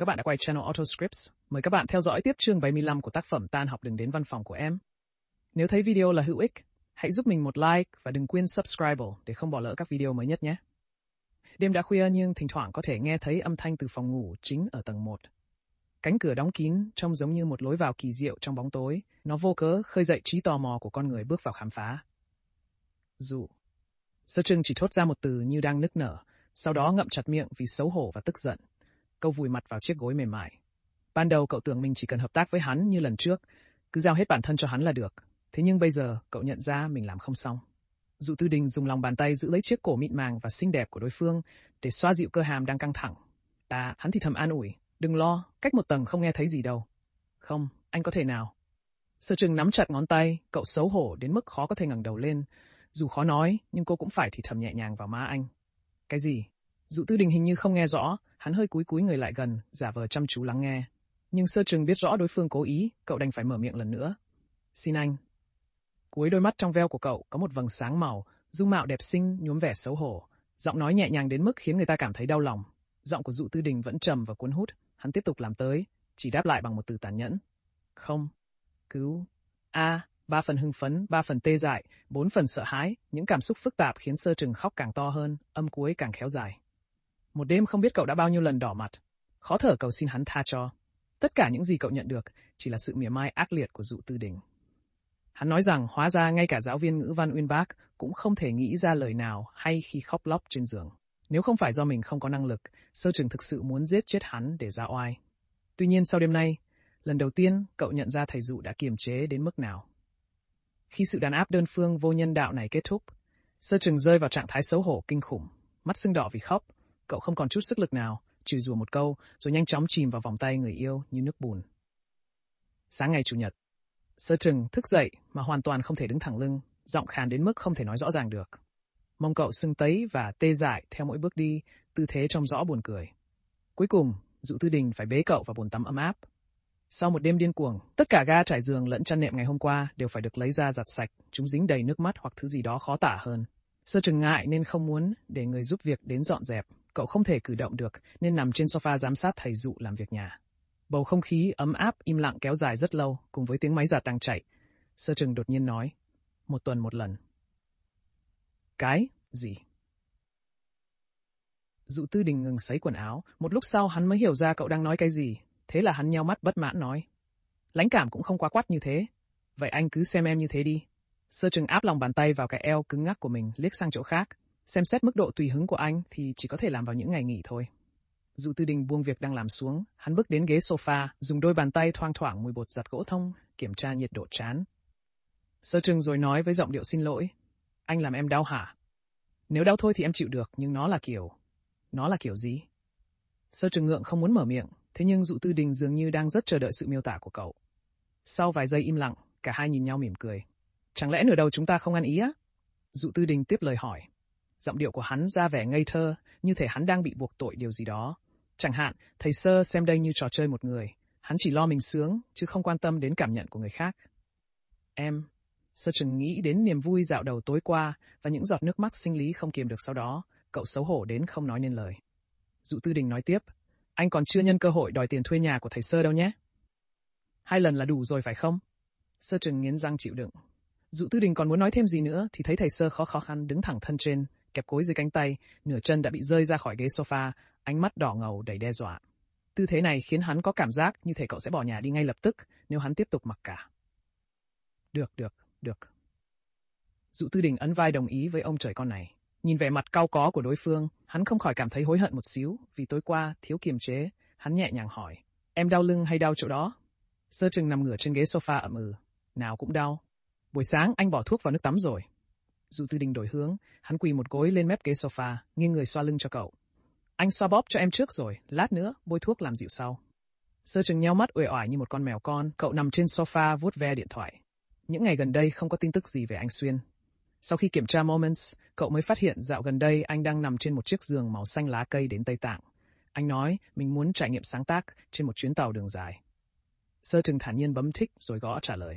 các bạn đã quay channel Auto Scripts. Mời các bạn theo dõi tiếp chương 75 của tác phẩm Tan học đừng đến văn phòng của em. Nếu thấy video là hữu ích, hãy giúp mình một like và đừng quên subscribe để không bỏ lỡ các video mới nhất nhé. Đêm đã khuya nhưng thỉnh thoảng có thể nghe thấy âm thanh từ phòng ngủ chính ở tầng 1. Cánh cửa đóng kín trông giống như một lối vào kỳ diệu trong bóng tối, nó vô cớ khơi dậy trí tò mò của con người bước vào khám phá. Dù Sơ trưng chỉ thốt ra một từ như đang nức nở, sau đó ngậm chặt miệng vì xấu hổ và tức giận. Câu vùi mặt vào chiếc gối mềm mại. Ban đầu cậu tưởng mình chỉ cần hợp tác với hắn như lần trước, cứ giao hết bản thân cho hắn là được. Thế nhưng bây giờ, cậu nhận ra mình làm không xong. Dụ Tư Đình dùng lòng bàn tay giữ lấy chiếc cổ mịn màng và xinh đẹp của đối phương để xoa dịu cơ hàm đang căng thẳng. À, hắn thì thầm an ủi, đừng lo, cách một tầng không nghe thấy gì đâu. Không, anh có thể nào. Sở trường nắm chặt ngón tay, cậu xấu hổ đến mức khó có thể ngẩng đầu lên. Dù khó nói, nhưng cô cũng phải thì thầm nhẹ nhàng vào má anh. Cái gì? Dụ tư đình hình như không nghe rõ, hắn hơi cúi cúi người lại gần, giả vờ chăm chú lắng nghe. Nhưng sơ trừng biết rõ đối phương cố ý, cậu đành phải mở miệng lần nữa. Xin anh. Cuối đôi mắt trong veo của cậu có một vầng sáng màu, dung mạo đẹp xinh, nhuốm vẻ xấu hổ. Giọng nói nhẹ nhàng đến mức khiến người ta cảm thấy đau lòng. Giọng của dụ tư đình vẫn trầm và cuốn hút, hắn tiếp tục làm tới, chỉ đáp lại bằng một từ tàn nhẫn. Không. Cứu. A. ba phần hưng phấn, ba phần tê dại, bốn phần sợ hãi, những cảm xúc phức tạp khiến sơ trừng khóc càng to hơn, âm cuối càng khéo dài. Một đêm không biết cậu đã bao nhiêu lần đỏ mặt, khó thở cầu xin hắn tha cho. Tất cả những gì cậu nhận được chỉ là sự mỉa mai ác liệt của dụ tư đình. Hắn nói rằng hóa ra ngay cả giáo viên ngữ văn Uyên Bác cũng không thể nghĩ ra lời nào hay khi khóc lóc trên giường. Nếu không phải do mình không có năng lực, sơ Trừng thực sự muốn giết chết hắn để ra oai. Tuy nhiên sau đêm nay, lần đầu tiên cậu nhận ra thầy dụ đã kiềm chế đến mức nào. Khi sự đàn áp đơn phương vô nhân đạo này kết thúc, sơ Trừng rơi vào trạng thái xấu hổ kinh khủng, mắt sưng đỏ vì khóc, Cậu không còn chút sức lực nào, chửi rủa một câu, rồi nhanh chóng chìm vào vòng tay người yêu như nước bùn. Sáng ngày Chủ nhật, Sơ Trừng thức dậy mà hoàn toàn không thể đứng thẳng lưng, giọng khàn đến mức không thể nói rõ ràng được. Mông cậu sưng tấy và tê dại theo mỗi bước đi, tư thế trông rõ buồn cười. Cuối cùng, Dụ Tư Đình phải bế cậu vào bồn tắm ấm áp. Sau một đêm điên cuồng, tất cả ga trải giường lẫn chăn nệm ngày hôm qua đều phải được lấy ra giặt sạch, chúng dính đầy nước mắt hoặc thứ gì đó khó tả hơn. Sơ Trừng ngại nên không muốn để người giúp việc đến dọn dẹp, Cậu không thể cử động được nên nằm trên sofa giám sát thầy dụ làm việc nhà. Bầu không khí ấm áp im lặng kéo dài rất lâu cùng với tiếng máy giặt đang chạy. Sơ trừng đột nhiên nói, một tuần một lần. Cái gì? Dụ tư đình ngừng sấy quần áo, một lúc sau hắn mới hiểu ra cậu đang nói cái gì. Thế là hắn nheo mắt bất mãn nói. Lánh cảm cũng không quá quát như thế. Vậy anh cứ xem em như thế đi. Sơ trừng áp lòng bàn tay vào cái eo cứng ngắc của mình, liếc sang chỗ khác. Xem xét mức độ tùy hứng của anh thì chỉ có thể làm vào những ngày nghỉ thôi. Dù Tư Đình buông việc đang làm xuống, hắn bước đến ghế sofa, dùng đôi bàn tay thoang thoảng mùi bột giặt gỗ thông, kiểm tra nhiệt độ chán. Sơ trừng rồi nói với giọng điệu xin lỗi. Anh làm em đau hả? Nếu đau thôi thì em chịu được, nhưng nó là kiểu... Nó là kiểu gì? Sơ trừng ngượng không muốn mở miệng, thế nhưng dụ tư đình dường như đang rất chờ đợi sự miêu tả của cậu. Sau vài giây im lặng, cả hai nhìn nhau mỉm cười. Chẳng lẽ nửa đầu chúng ta không ăn ý á? Dụ tư đình tiếp lời hỏi. Giọng điệu của hắn ra vẻ ngây thơ, như thể hắn đang bị buộc tội điều gì đó. Chẳng hạn, thầy sơ xem đây như trò chơi một người. Hắn chỉ lo mình sướng, chứ không quan tâm đến cảm nhận của người khác. Em, sơ chừng nghĩ đến niềm vui dạo đầu tối qua và những giọt nước mắt sinh lý không kiềm được sau đó, cậu xấu hổ đến không nói nên lời. Dụ tư đình nói tiếp, anh còn chưa nhân cơ hội đòi tiền thuê nhà của thầy sơ đâu nhé. Hai lần là đủ rồi phải không? Sơ chừng nghiến răng chịu đựng. Dụ tư đình còn muốn nói thêm gì nữa thì thấy thầy sơ khó khó khăn đứng thẳng thân trên, kẹp cối dưới cánh tay, nửa chân đã bị rơi ra khỏi ghế sofa, ánh mắt đỏ ngầu đầy đe dọa. Tư thế này khiến hắn có cảm giác như thể cậu sẽ bỏ nhà đi ngay lập tức nếu hắn tiếp tục mặc cả. Được, được, được. Dụ Tư Đình ấn vai đồng ý với ông trời con này. Nhìn vẻ mặt cao có của đối phương, hắn không khỏi cảm thấy hối hận một xíu, vì tối qua, thiếu kiềm chế, hắn nhẹ nhàng hỏi, em đau lưng hay đau chỗ đó? Sơ Trừng nằm ngửa trên ghế sofa ậm ừ, nào cũng đau. Buổi sáng anh bỏ thuốc vào nước tắm rồi, Dụ Tư Đình đổi hướng, hắn quỳ một gối lên mép ghế sofa, nghiêng người xoa lưng cho cậu. Anh xoa bóp cho em trước rồi, lát nữa, bôi thuốc làm dịu sau. Sơ Trừng nhau mắt uể oải như một con mèo con, cậu nằm trên sofa vuốt ve điện thoại. Những ngày gần đây không có tin tức gì về anh Xuyên. Sau khi kiểm tra Moments, cậu mới phát hiện dạo gần đây anh đang nằm trên một chiếc giường màu xanh lá cây đến Tây Tạng. Anh nói mình muốn trải nghiệm sáng tác trên một chuyến tàu đường dài. Sơ Trừng thản nhiên bấm thích rồi gõ trả lời.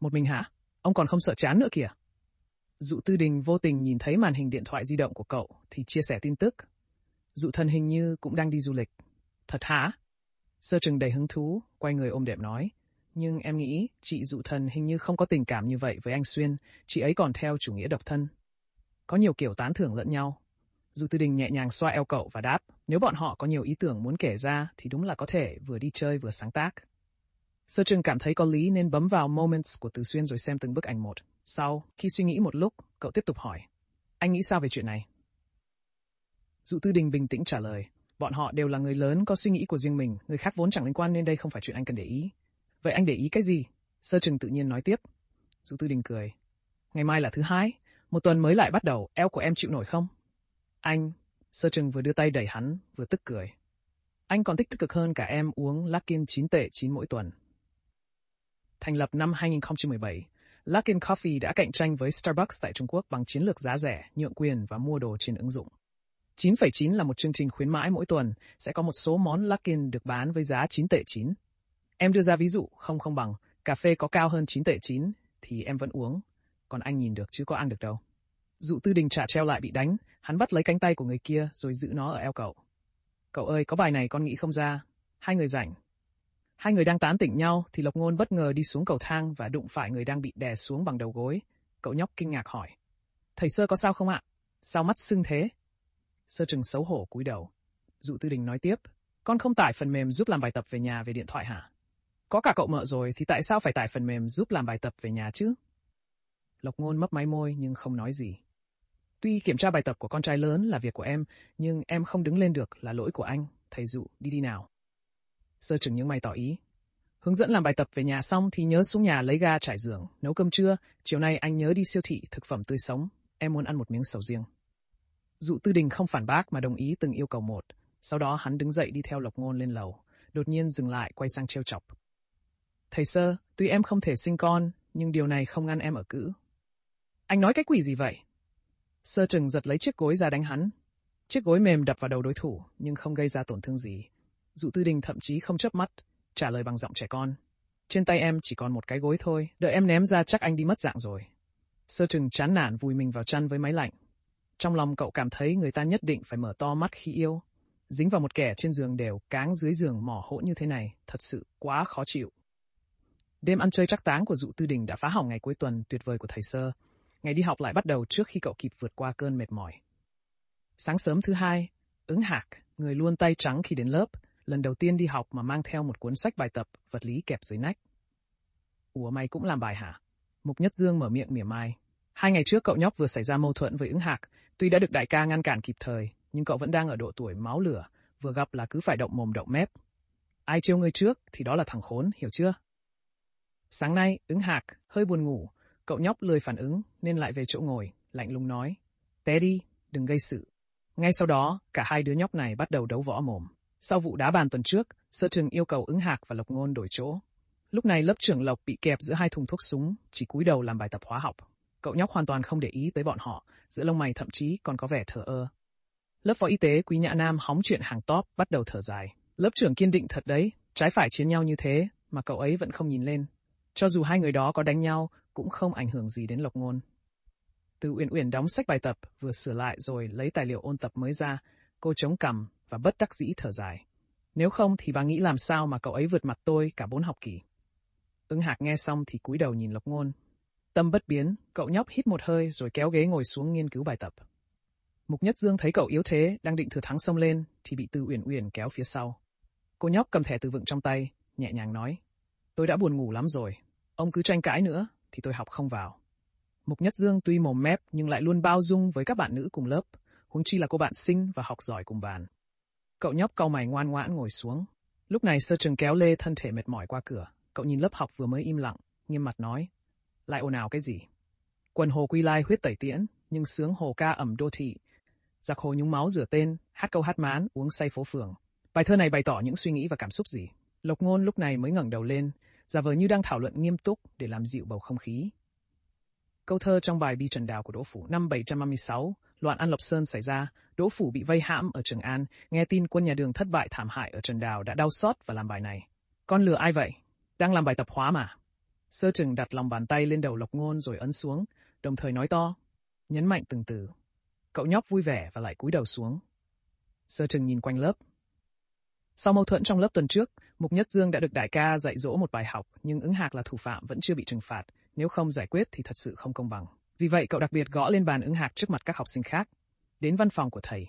Một mình hả? Ông còn không sợ chán nữa kìa. Dụ Tư Đình vô tình nhìn thấy màn hình điện thoại di động của cậu thì chia sẻ tin tức. Dụ thần hình như cũng đang đi du lịch. Thật hả? Sơ trừng đầy hứng thú, quay người ôm đẹp nói. Nhưng em nghĩ chị Dụ thần hình như không có tình cảm như vậy với anh Xuyên, chị ấy còn theo chủ nghĩa độc thân. Có nhiều kiểu tán thưởng lẫn nhau. Dụ Tư Đình nhẹ nhàng xoa eo cậu và đáp, nếu bọn họ có nhiều ý tưởng muốn kể ra thì đúng là có thể vừa đi chơi vừa sáng tác. Sơ trừng cảm thấy có lý nên bấm vào Moments của Từ Xuyên rồi xem từng bức ảnh một. Sau, khi suy nghĩ một lúc, cậu tiếp tục hỏi. Anh nghĩ sao về chuyện này? Dụ Tư Đình bình tĩnh trả lời. Bọn họ đều là người lớn có suy nghĩ của riêng mình, người khác vốn chẳng liên quan nên đây không phải chuyện anh cần để ý. Vậy anh để ý cái gì? Sơ Trừng tự nhiên nói tiếp. Dụ Tư Đình cười. Ngày mai là thứ hai, một tuần mới lại bắt đầu, eo của em chịu nổi không? Anh, Sơ Trừng vừa đưa tay đẩy hắn, vừa tức cười. Anh còn thích tích cực hơn cả em uống Larkin 9 tệ 9 mỗi tuần. Thành lập năm 2017, Luckin Coffee đã cạnh tranh với Starbucks tại Trung Quốc bằng chiến lược giá rẻ, nhượng quyền và mua đồ trên ứng dụng. 9,9 là một chương trình khuyến mãi mỗi tuần, sẽ có một số món Luckin được bán với giá 9 tệ 9. Em đưa ra ví dụ, không không bằng, cà phê có cao hơn 9 tệ 9, thì em vẫn uống, còn anh nhìn được chứ có ăn được đâu. Dụ tư đình trả treo lại bị đánh, hắn bắt lấy cánh tay của người kia rồi giữ nó ở eo cậu. Cậu ơi, có bài này con nghĩ không ra. Hai người rảnh, Hai người đang tán tỉnh nhau thì Lộc Ngôn bất ngờ đi xuống cầu thang và đụng phải người đang bị đè xuống bằng đầu gối. Cậu nhóc kinh ngạc hỏi. Thầy Sơ có sao không ạ? Sao mắt sưng thế? Sơ Trừng xấu hổ cúi đầu. Dụ Tư Đình nói tiếp. Con không tải phần mềm giúp làm bài tập về nhà về điện thoại hả? Có cả cậu mợ rồi thì tại sao phải tải phần mềm giúp làm bài tập về nhà chứ? Lộc Ngôn mấp máy môi nhưng không nói gì. Tuy kiểm tra bài tập của con trai lớn là việc của em, nhưng em không đứng lên được là lỗi của anh. Thầy Dụ, đi đi nào sơ chừng những mày tỏ ý. Hướng dẫn làm bài tập về nhà xong thì nhớ xuống nhà lấy ga trải giường, nấu cơm trưa, chiều nay anh nhớ đi siêu thị thực phẩm tươi sống, em muốn ăn một miếng sầu riêng. Dụ Tư Đình không phản bác mà đồng ý từng yêu cầu một, sau đó hắn đứng dậy đi theo Lộc Ngôn lên lầu, đột nhiên dừng lại quay sang trêu chọc. Thầy sơ, tuy em không thể sinh con, nhưng điều này không ngăn em ở cữ. Anh nói cái quỷ gì vậy? Sơ chừng giật lấy chiếc gối ra đánh hắn. Chiếc gối mềm đập vào đầu đối thủ, nhưng không gây ra tổn thương gì, dụ tư đình thậm chí không chớp mắt, trả lời bằng giọng trẻ con. Trên tay em chỉ còn một cái gối thôi, đợi em ném ra chắc anh đi mất dạng rồi. Sơ trừng chán nản vùi mình vào chăn với máy lạnh. Trong lòng cậu cảm thấy người ta nhất định phải mở to mắt khi yêu. Dính vào một kẻ trên giường đều cáng dưới giường mỏ hỗ như thế này, thật sự quá khó chịu. Đêm ăn chơi trắc táng của dụ tư đình đã phá hỏng ngày cuối tuần tuyệt vời của thầy Sơ. Ngày đi học lại bắt đầu trước khi cậu kịp vượt qua cơn mệt mỏi. Sáng sớm thứ hai, ứng hạc, người luôn tay trắng khi đến lớp, lần đầu tiên đi học mà mang theo một cuốn sách bài tập vật lý kẹp dưới nách. Ủa mày cũng làm bài hả? Mục Nhất Dương mở miệng mỉa mai. Hai ngày trước cậu nhóc vừa xảy ra mâu thuẫn với ứng hạc, tuy đã được đại ca ngăn cản kịp thời, nhưng cậu vẫn đang ở độ tuổi máu lửa, vừa gặp là cứ phải động mồm động mép. Ai trêu ngươi trước thì đó là thằng khốn, hiểu chưa? Sáng nay, ứng hạc, hơi buồn ngủ, cậu nhóc lười phản ứng nên lại về chỗ ngồi, lạnh lùng nói. Té đi, đừng gây sự. Ngay sau đó, cả hai đứa nhóc này bắt đầu đấu võ mồm. Sau vụ đá bàn tuần trước, sở trường yêu cầu ứng hạc và lộc ngôn đổi chỗ. Lúc này lớp trưởng lộc bị kẹp giữa hai thùng thuốc súng, chỉ cúi đầu làm bài tập hóa học. Cậu nhóc hoàn toàn không để ý tới bọn họ, giữa lông mày thậm chí còn có vẻ thờ ơ. Lớp phó y tế Quý Nhã Nam hóng chuyện hàng top bắt đầu thở dài. Lớp trưởng kiên định thật đấy, trái phải chiến nhau như thế mà cậu ấy vẫn không nhìn lên. Cho dù hai người đó có đánh nhau, cũng không ảnh hưởng gì đến lộc ngôn. Từ Uyển Uyển đóng sách bài tập, vừa sửa lại rồi lấy tài liệu ôn tập mới ra, cô chống cằm, và bất đắc dĩ thở dài. Nếu không thì bà nghĩ làm sao mà cậu ấy vượt mặt tôi cả bốn học kỳ. Ưng hạc nghe xong thì cúi đầu nhìn Lộc Ngôn. Tâm bất biến, cậu nhóc hít một hơi rồi kéo ghế ngồi xuống nghiên cứu bài tập. Mục Nhất Dương thấy cậu yếu thế, đang định thừa thắng xông lên, thì bị Từ Uyển Uyển kéo phía sau. Cô nhóc cầm thẻ từ vựng trong tay, nhẹ nhàng nói. Tôi đã buồn ngủ lắm rồi, ông cứ tranh cãi nữa, thì tôi học không vào. Mục Nhất Dương tuy mồm mép nhưng lại luôn bao dung với các bạn nữ cùng lớp, huống chi là cô bạn xinh và học giỏi cùng bàn. Cậu nhóc cau mày ngoan ngoãn ngồi xuống. Lúc này sơ trường kéo lê thân thể mệt mỏi qua cửa. Cậu nhìn lớp học vừa mới im lặng, nghiêm mặt nói. Lại ồn ào cái gì? Quần hồ quy lai huyết tẩy tiễn, nhưng sướng hồ ca ẩm đô thị. Giặc hồ nhúng máu rửa tên, hát câu hát mán, uống say phố phường. Bài thơ này bày tỏ những suy nghĩ và cảm xúc gì? Lộc ngôn lúc này mới ngẩng đầu lên, giả vờ như đang thảo luận nghiêm túc để làm dịu bầu không khí. Câu thơ trong bài Bi Trần Đào của Đỗ Phủ năm 756 loạn An Lộc Sơn xảy ra, Đỗ Phủ bị vây hãm ở Trường An, nghe tin quân nhà đường thất bại thảm hại ở Trần Đào đã đau xót và làm bài này. Con lừa ai vậy? Đang làm bài tập hóa mà. Sơ Trừng đặt lòng bàn tay lên đầu Lộc Ngôn rồi ấn xuống, đồng thời nói to, nhấn mạnh từng từ. Cậu nhóc vui vẻ và lại cúi đầu xuống. Sơ Trừng nhìn quanh lớp. Sau mâu thuẫn trong lớp tuần trước, Mục Nhất Dương đã được đại ca dạy dỗ một bài học, nhưng ứng hạc là thủ phạm vẫn chưa bị trừng phạt, nếu không giải quyết thì thật sự không công bằng. Vì vậy cậu đặc biệt gõ lên bàn ứng hạc trước mặt các học sinh khác, đến văn phòng của thầy.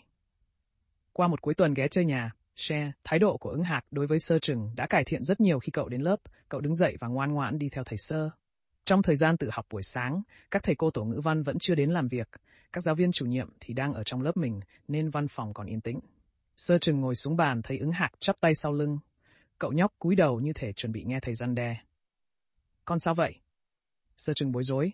Qua một cuối tuần ghé chơi nhà, She, thái độ của ứng hạc đối với sơ trừng đã cải thiện rất nhiều khi cậu đến lớp, cậu đứng dậy và ngoan ngoãn đi theo thầy sơ. Trong thời gian tự học buổi sáng, các thầy cô tổ ngữ văn vẫn chưa đến làm việc, các giáo viên chủ nhiệm thì đang ở trong lớp mình nên văn phòng còn yên tĩnh. Sơ trừng ngồi xuống bàn thấy ứng hạc chắp tay sau lưng. Cậu nhóc cúi đầu như thể chuẩn bị nghe thầy răn đe. Con sao vậy? Sơ trừng bối rối.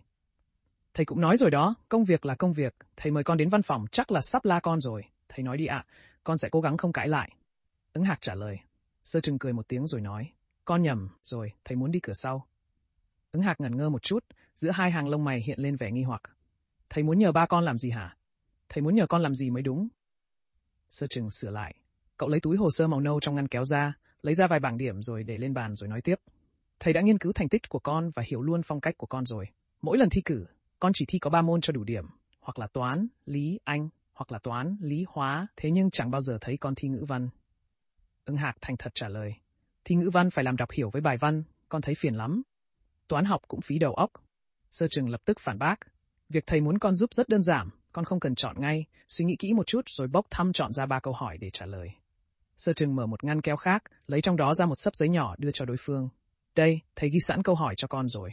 Thầy cũng nói rồi đó, công việc là công việc, thầy mời con đến văn phòng chắc là sắp la con rồi. Thầy nói đi ạ, à, con sẽ cố gắng không cãi lại. Ứng hạc trả lời. Sơ trừng cười một tiếng rồi nói, con nhầm, rồi, thầy muốn đi cửa sau. Ứng hạc ngẩn ngơ một chút, giữa hai hàng lông mày hiện lên vẻ nghi hoặc. Thầy muốn nhờ ba con làm gì hả? Thầy muốn nhờ con làm gì mới đúng? Sơ trừng sửa lại. Cậu lấy túi hồ sơ màu nâu trong ngăn kéo ra, lấy ra vài bảng điểm rồi để lên bàn rồi nói tiếp. Thầy đã nghiên cứu thành tích của con và hiểu luôn phong cách của con rồi. Mỗi lần thi cử, con chỉ thi có 3 môn cho đủ điểm, hoặc là toán, lý, anh, hoặc là toán, lý, hóa, thế nhưng chẳng bao giờ thấy con thi ngữ văn. Ưng Hạc thành thật trả lời, thi ngữ văn phải làm đọc hiểu với bài văn, con thấy phiền lắm. Toán học cũng phí đầu óc. Sơ trường lập tức phản bác, việc thầy muốn con giúp rất đơn giản, con không cần chọn ngay, suy nghĩ kỹ một chút rồi bốc thăm chọn ra ba câu hỏi để trả lời. Sơ trừng mở một ngăn keo khác, lấy trong đó ra một sấp giấy nhỏ đưa cho đối phương. Đây, thầy ghi sẵn câu hỏi cho con rồi.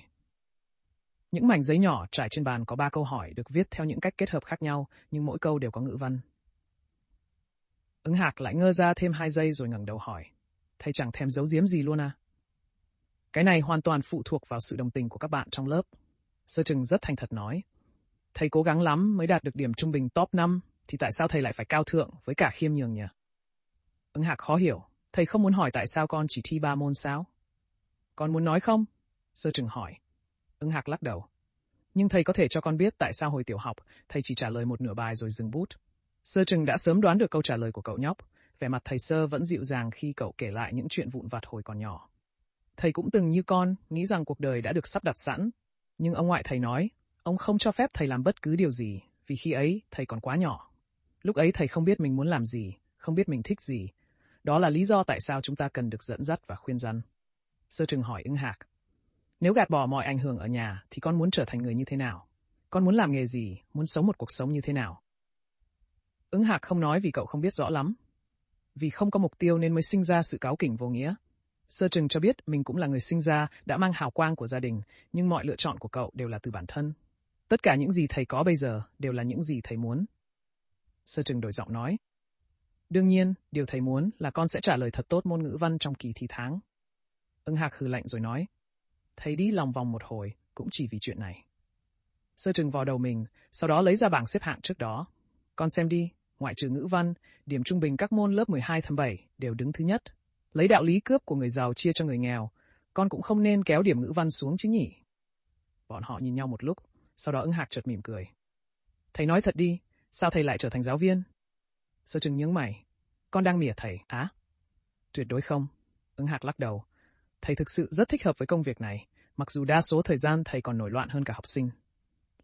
Những mảnh giấy nhỏ trải trên bàn có ba câu hỏi được viết theo những cách kết hợp khác nhau, nhưng mỗi câu đều có ngữ văn. Ứng hạc lại ngơ ra thêm hai giây rồi ngẩng đầu hỏi. Thầy chẳng thèm giấu giếm gì luôn à? Cái này hoàn toàn phụ thuộc vào sự đồng tình của các bạn trong lớp. Sơ Trừng rất thành thật nói. Thầy cố gắng lắm mới đạt được điểm trung bình top 5, thì tại sao thầy lại phải cao thượng với cả khiêm nhường nhỉ? Ứng hạc khó hiểu. Thầy không muốn hỏi tại sao con chỉ thi ba môn sao? Con muốn nói không? Sơ Trừng hỏi. Ưng Hạc lắc đầu. Nhưng thầy có thể cho con biết tại sao hồi tiểu học, thầy chỉ trả lời một nửa bài rồi dừng bút. Sơ Trừng đã sớm đoán được câu trả lời của cậu nhóc, vẻ mặt thầy Sơ vẫn dịu dàng khi cậu kể lại những chuyện vụn vặt hồi còn nhỏ. Thầy cũng từng như con, nghĩ rằng cuộc đời đã được sắp đặt sẵn. Nhưng ông ngoại thầy nói, ông không cho phép thầy làm bất cứ điều gì, vì khi ấy thầy còn quá nhỏ. Lúc ấy thầy không biết mình muốn làm gì, không biết mình thích gì. Đó là lý do tại sao chúng ta cần được dẫn dắt và khuyên răn. Sơ Trừng hỏi ưng hạc, nếu gạt bỏ mọi ảnh hưởng ở nhà thì con muốn trở thành người như thế nào? Con muốn làm nghề gì? Muốn sống một cuộc sống như thế nào? Ứng Hạc không nói vì cậu không biết rõ lắm. Vì không có mục tiêu nên mới sinh ra sự cáo kỉnh vô nghĩa. Sơ Trừng cho biết mình cũng là người sinh ra, đã mang hào quang của gia đình, nhưng mọi lựa chọn của cậu đều là từ bản thân. Tất cả những gì thầy có bây giờ đều là những gì thầy muốn. Sơ Trừng đổi giọng nói. Đương nhiên, điều thầy muốn là con sẽ trả lời thật tốt môn ngữ văn trong kỳ thi tháng. Ưng Hạc hừ lạnh rồi nói thấy đi lòng vòng một hồi, cũng chỉ vì chuyện này. Sơ trừng vào đầu mình, sau đó lấy ra bảng xếp hạng trước đó. Con xem đi, ngoại trừ ngữ văn, điểm trung bình các môn lớp 12 tháng 7 đều đứng thứ nhất. Lấy đạo lý cướp của người giàu chia cho người nghèo, con cũng không nên kéo điểm ngữ văn xuống chứ nhỉ. Bọn họ nhìn nhau một lúc, sau đó ưng hạc chợt mỉm cười. Thầy nói thật đi, sao thầy lại trở thành giáo viên? Sơ trừng nhướng mày, con đang mỉa thầy, á? Tuyệt đối không. Ưng hạc lắc đầu. Thầy thực sự rất thích hợp với công việc này. Mặc dù đa số thời gian thầy còn nổi loạn hơn cả học sinh.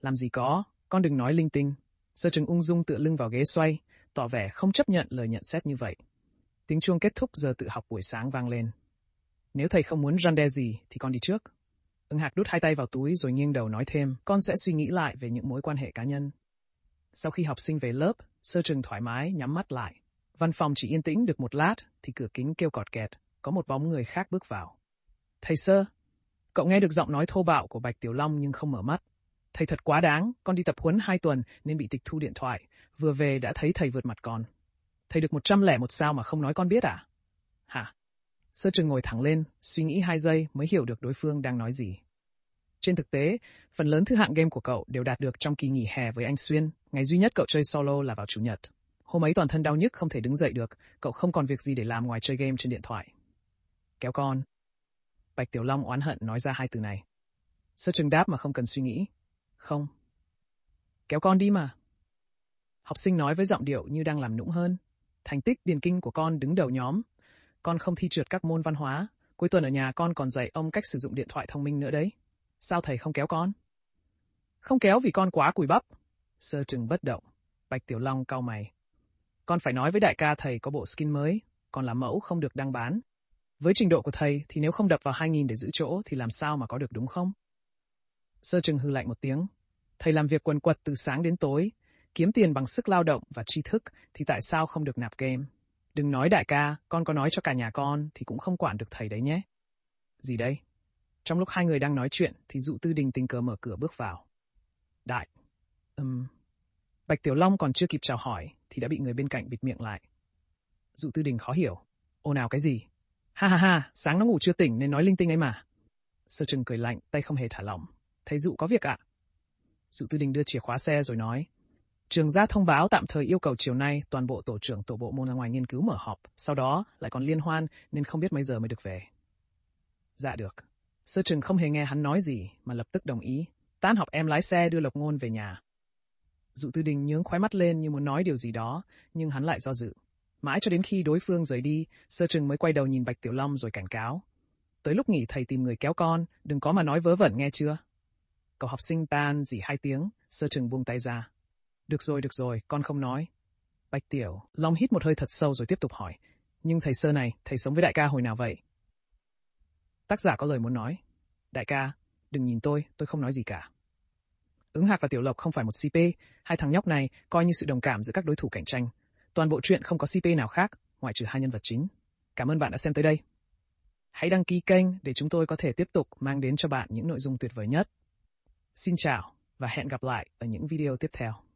Làm gì có, con đừng nói linh tinh. Sơ trừng ung dung tựa lưng vào ghế xoay, tỏ vẻ không chấp nhận lời nhận xét như vậy. Tiếng chuông kết thúc giờ tự học buổi sáng vang lên. Nếu thầy không muốn răn đe gì thì con đi trước. Ưng Hạc đút hai tay vào túi rồi nghiêng đầu nói thêm, con sẽ suy nghĩ lại về những mối quan hệ cá nhân. Sau khi học sinh về lớp, sơ trừng thoải mái nhắm mắt lại. Văn phòng chỉ yên tĩnh được một lát thì cửa kính kêu cọt kẹt, có một bóng người khác bước vào. Thầy sơ, Cậu nghe được giọng nói thô bạo của Bạch Tiểu Long nhưng không mở mắt. Thầy thật quá đáng, con đi tập huấn hai tuần nên bị tịch thu điện thoại. Vừa về đã thấy thầy vượt mặt con. Thầy được một trăm lẻ một sao mà không nói con biết à? Hả? Sơ Trừng ngồi thẳng lên, suy nghĩ hai giây mới hiểu được đối phương đang nói gì. Trên thực tế, phần lớn thứ hạng game của cậu đều đạt được trong kỳ nghỉ hè với anh Xuyên, ngày duy nhất cậu chơi solo là vào Chủ nhật. Hôm ấy toàn thân đau nhức không thể đứng dậy được, cậu không còn việc gì để làm ngoài chơi game trên điện thoại. Kéo con, Bạch Tiểu Long oán hận nói ra hai từ này. Sơ Trừng đáp mà không cần suy nghĩ. Không. Kéo con đi mà. Học sinh nói với giọng điệu như đang làm nũng hơn. Thành tích điền kinh của con đứng đầu nhóm. Con không thi trượt các môn văn hóa. Cuối tuần ở nhà con còn dạy ông cách sử dụng điện thoại thông minh nữa đấy. Sao thầy không kéo con? Không kéo vì con quá cùi bắp. Sơ trừng bất động. Bạch Tiểu Long cau mày. Con phải nói với đại ca thầy có bộ skin mới, còn là mẫu không được đăng bán, với trình độ của thầy thì nếu không đập vào 2.000 để giữ chỗ thì làm sao mà có được đúng không? Sơ trừng hư lạnh một tiếng. Thầy làm việc quần quật từ sáng đến tối, kiếm tiền bằng sức lao động và tri thức thì tại sao không được nạp game? Đừng nói đại ca, con có nói cho cả nhà con thì cũng không quản được thầy đấy nhé. Gì đây Trong lúc hai người đang nói chuyện thì dụ tư đình tình cờ mở cửa bước vào. Đại. Ừm. Um, Bạch Tiểu Long còn chưa kịp chào hỏi thì đã bị người bên cạnh bịt miệng lại. Dụ tư đình khó hiểu. Ô nào cái gì? Ha ha ha, sáng nó ngủ chưa tỉnh nên nói linh tinh ấy mà. Sơ trừng cười lạnh, tay không hề thả lỏng. Thấy dụ có việc ạ. À? Dụ tư đình đưa chìa khóa xe rồi nói. Trường gia thông báo tạm thời yêu cầu chiều nay toàn bộ tổ trưởng tổ bộ môn ra ngoài nghiên cứu mở họp, sau đó lại còn liên hoan nên không biết mấy giờ mới được về. Dạ được. Sơ trừng không hề nghe hắn nói gì mà lập tức đồng ý. Tan học em lái xe đưa Lộc Ngôn về nhà. Dụ tư đình nhướng khoái mắt lên như muốn nói điều gì đó, nhưng hắn lại do dự. Mãi cho đến khi đối phương rời đi, sơ trừng mới quay đầu nhìn Bạch Tiểu Long rồi cảnh cáo. Tới lúc nghỉ thầy tìm người kéo con, đừng có mà nói vớ vẩn nghe chưa? Cậu học sinh tan dỉ hai tiếng, sơ trừng buông tay ra. Được rồi, được rồi, con không nói. Bạch Tiểu, Long hít một hơi thật sâu rồi tiếp tục hỏi. Nhưng thầy sơ này, thầy sống với đại ca hồi nào vậy? Tác giả có lời muốn nói. Đại ca, đừng nhìn tôi, tôi không nói gì cả. Ứng Hạc và Tiểu Lộc không phải một CP, hai thằng nhóc này coi như sự đồng cảm giữa các đối thủ cạnh tranh, Toàn bộ truyện không có CP nào khác, ngoại trừ hai nhân vật chính. Cảm ơn bạn đã xem tới đây. Hãy đăng ký kênh để chúng tôi có thể tiếp tục mang đến cho bạn những nội dung tuyệt vời nhất. Xin chào và hẹn gặp lại ở những video tiếp theo.